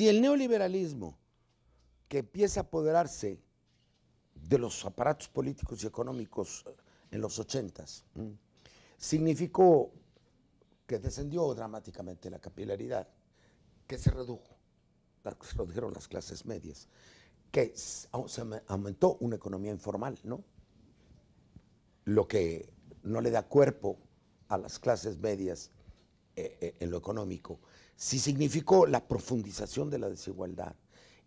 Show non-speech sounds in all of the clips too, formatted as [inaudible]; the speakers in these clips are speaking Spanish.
Si el neoliberalismo, que empieza a apoderarse de los aparatos políticos y económicos eh, en los ochentas, significó que descendió dramáticamente la capilaridad, que se redujo, se redujeron las clases medias, que se aumentó una economía informal, ¿no? Lo que no le da cuerpo a las clases medias eh, eh, en lo económico si significó la profundización de la desigualdad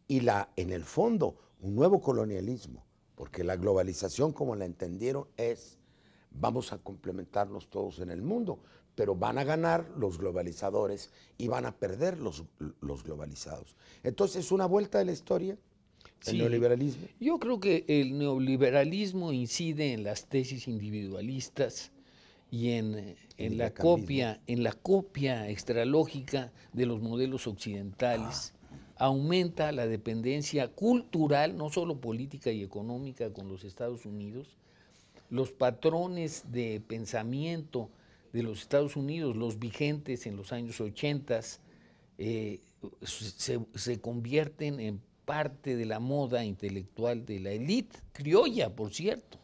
y la, en el fondo, un nuevo colonialismo, porque la globalización, como la entendieron, es vamos a complementarnos todos en el mundo, pero van a ganar los globalizadores y van a perder los, los globalizados. Entonces, una vuelta de la historia. El neoliberalismo. Yo creo que el neoliberalismo incide en las tesis individualistas y en, eh, en la copia, en la copia extralógica de los modelos occidentales. Ah. aumenta la dependencia cultural, no solo política y económica con los Estados Unidos, los patrones de pensamiento de los Estados Unidos, los vigentes en los años 80, eh, se, se, convierten en parte de la moda intelectual de la élite criolla, por cierto.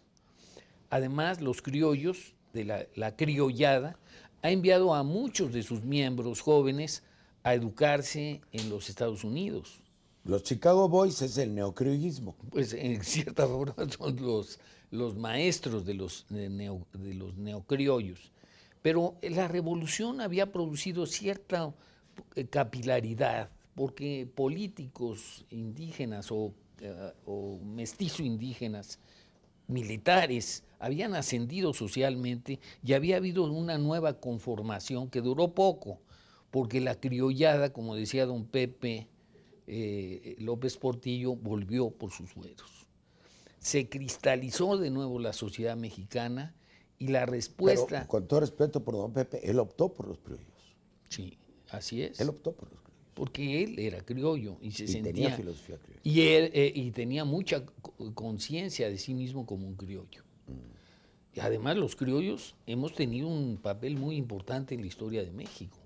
Además, los criollos de la, criollada, ha enviado a muchos de sus miembros jóvenes a educarse en los Estados Unidos. Los Chicago Boys es el neocriollismo. Pues en cierta [laughs] forma son los, los maestros de los, los neocriollos. Pero la revolución había producido cierta eh, capilaridad, porque políticos indígenas o, eh, o mestizo indígenas militares habían ascendido socialmente y había habido una nueva conformación que duró poco, porque la criollada, como decía don Pepe eh, López Portillo, volvió por sus fueros. Se cristalizó de nuevo la sociedad mexicana y la respuesta... con todo respeto por don Pepe, él optó por los criollos. Sí, así es. Él optó por los porque él era criollo y se Tenía Y, él, eh, y tenía mucha conciencia de sí mismo como un criollo. Mm. Y además los criollos hemos tenido un papel muy importante en la historia de México.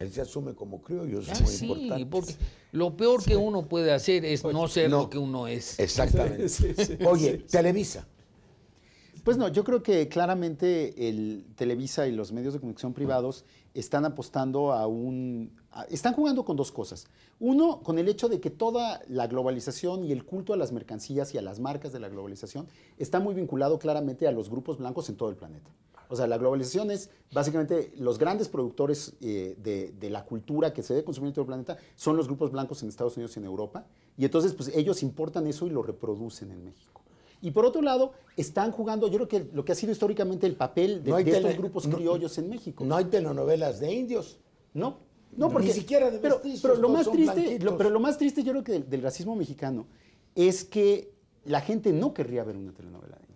Él se asume como criollo, es ah, muy sí, porque lo peor que uno puede hacer es no ser lo que uno es. Exactamente. [laughs] Oye, Televisa. Pues no, yo creo que claramente el Televisa y los medios de comunicación privados están apostando a un... están jugando con dos cosas. Uno, con el hecho de que toda la globalización y el culto a las mercancías y a las marcas de la globalización está muy vinculado claramente a los grupos blancos en todo el planeta. O sea, la globalización es básicamente los grandes productores eh, de, de, la cultura que se debe consumir en todo el planeta son los grupos blancos en Estados Unidos y en Europa. Y entonces, pues ellos importan eso y lo reproducen en México. Y por otro lado, están jugando, yo creo que lo que ha sido históricamente el papel de, los estos grupos criollos en México. No hay telenovelas de indios. No, no, porque ni siquiera de pero, pero lo más triste, pero lo más triste yo creo que del, racismo mexicano es que la gente no querría ver una telenovela de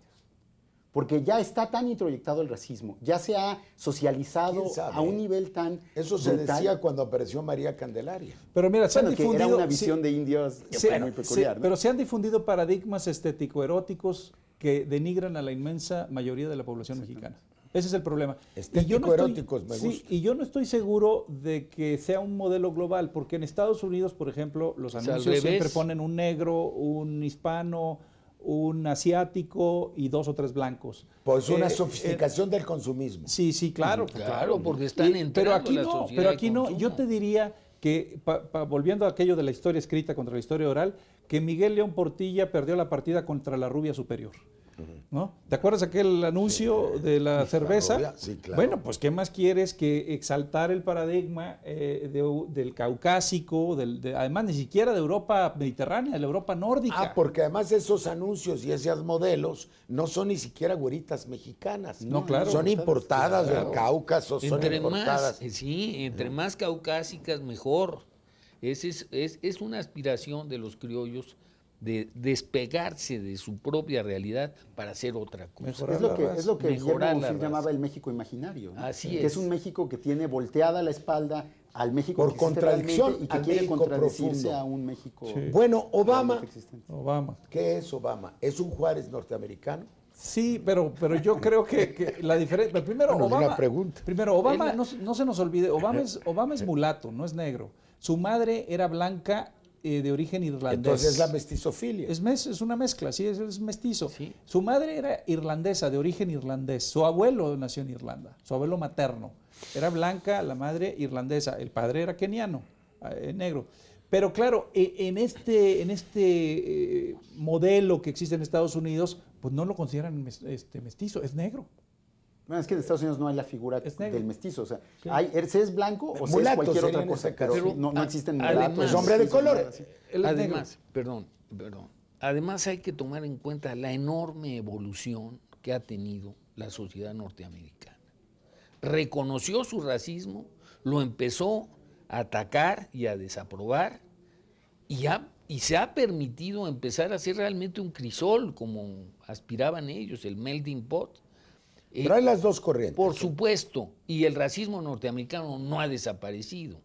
porque ya está tan introyectado el racismo, ya se ha socializado a un nivel tan. Eso se decía cuando apareció María Candelaria. Pero mira, se han difundido. era una visión de indios muy peculiar. Pero se han difundido paradigmas estético-eróticos que denigran a la inmensa mayoría de la población mexicana. Ese es el problema. Estético eróticos, me sí, Y yo no estoy seguro de que sea un modelo global, porque en Estados Unidos, por ejemplo, los anuncios siempre ponen un negro, un hispano, un asiático y dos o tres blancos. Pues una eh, eh, sofisticación del consumismo. Sí, sí, claro. Claro, porque están en Pero aquí no, pero aquí no. Yo te diría que, volviendo a aquello de la historia escrita contra la historia oral, que Miguel León Portilla perdió la partida contra la rubia superior. ¿no? ¿Te acuerdas aquel anuncio de la cerveza? Bueno, pues ¿qué más quieres que exaltar el paradigma eh, del caucásico, además ni siquiera de Europa mediterránea, de la Europa nórdica? Ah, porque además esos anuncios y esos modelos no son ni siquiera güeritas mexicanas. No, claro. Son importadas del Cáucaso, son importadas. Eh, sí, entre más caucásicas mejor. Ese es, es, es una aspiración de los criollos de despegarse de su propia realidad para hacer otra cosa. es lo que, es lo que llamaba el México imaginario. Así que es. un México que tiene volteada la espalda al México por contradicción y que quiere contradecirse a un México. Bueno, Obama, Obama. ¿Qué es Obama? ¿Es un Juárez norteamericano? Sí, pero, pero yo creo que, la diferencia. Primero, bueno, Obama. Una pregunta. Primero, Obama, no, se nos olvide, Obama Obama es mulato, no es negro. Su madre era blanca eh, de origen irlandés. Entonces es la mestizofilia. Es, mes, es una mezcla, sí, es, mestizo. Su madre era irlandesa, de origen irlandés. Su abuelo nació en Irlanda, su abuelo materno. Era blanca, la madre irlandesa. El padre era keniano, eh, negro. Pero claro, e, en este, en este eh, modelo que existe en Estados Unidos, pues no lo consideran este, mestizo, es negro. Bueno, es que en Estados Unidos no hay la figura del mestizo. O sea, es blanco o se es cualquier otra cosa, no, no, existen Es hombre de color. Además, perdón, perdón. Además hay que tomar en cuenta la enorme evolución que ha tenido la sociedad norteamericana. Reconoció su racismo, lo empezó a atacar y a desaprobar y, y se ha permitido empezar a ser realmente un crisol como aspiraban ellos, el melting pot pero eh, las dos corrientes. Por supuesto, y el racismo norteamericano no ha desaparecido,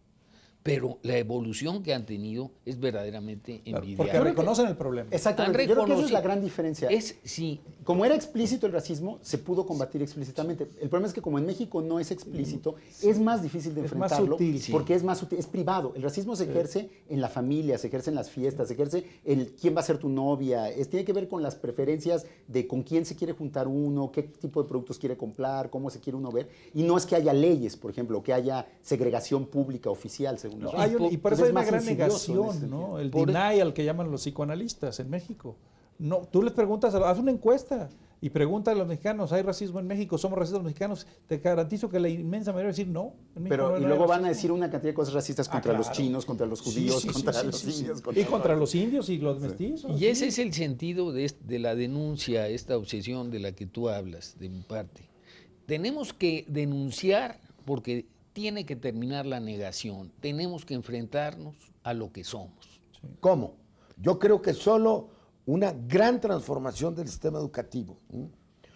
pero la evolución que han tenido es verdaderamente envidiable. Porque reconocen el problema. Exactamente, yo creo que esa es la gran diferencia. Es, sí, como era explícito el racismo, se pudo combatir explícitamente. El problema es que como en México no es explícito, es más difícil de enfrentarlo porque es más es privado. El racismo se ejerce en la familia, se ejerce en las fiestas, se ejerce en quién va a ser tu novia, tiene que ver con las preferencias de con quién se quiere juntar uno, qué tipo de productos quiere comprar, cómo se quiere uno ver. Y no es que haya leyes, por ejemplo, que haya segregación pública oficial, según los hay Y por eso es una gran El e- denial que llaman los psicoanalistas en México. No, tú les preguntas, haz una encuesta y pregunta a los mexicanos, ¿hay racismo en México? ¿Somos racistas los mexicanos? Te garantizo que la inmensa mayoría va a decir no. Pero, y luego van a decir una cantidad de cosas racistas ah, contra los chinos, contra los judíos, contra los indios. y contra los indios y los mestizos. Y ese es el sentido de, de la denuncia, esta obsesión de la que tú hablas, de mi parte. Tenemos que denunciar porque tiene que terminar la negación. Tenemos que enfrentarnos a lo que somos. ¿Cómo? Yo creo que solo una gran transformación del sistema educativo.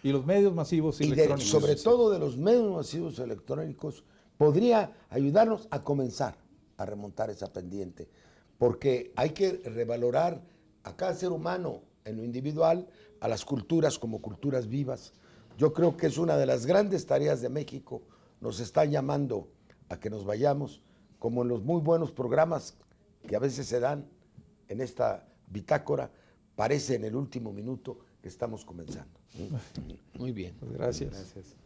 Y los medios masivos y electrónicos. sobre todo de los medios masivos electrónicos, podría ayudarnos a comenzar a remontar esa pendiente. Porque hay que revalorar a cada ser humano en lo individual, a las culturas como culturas vivas. Yo creo que es una de las grandes tareas de México. Nos está llamando a que nos vayamos, como en los muy buenos programas que a veces se dan en esta bitácora Parece en el último minuto que estamos comenzando. Muy bien. Pues gracias.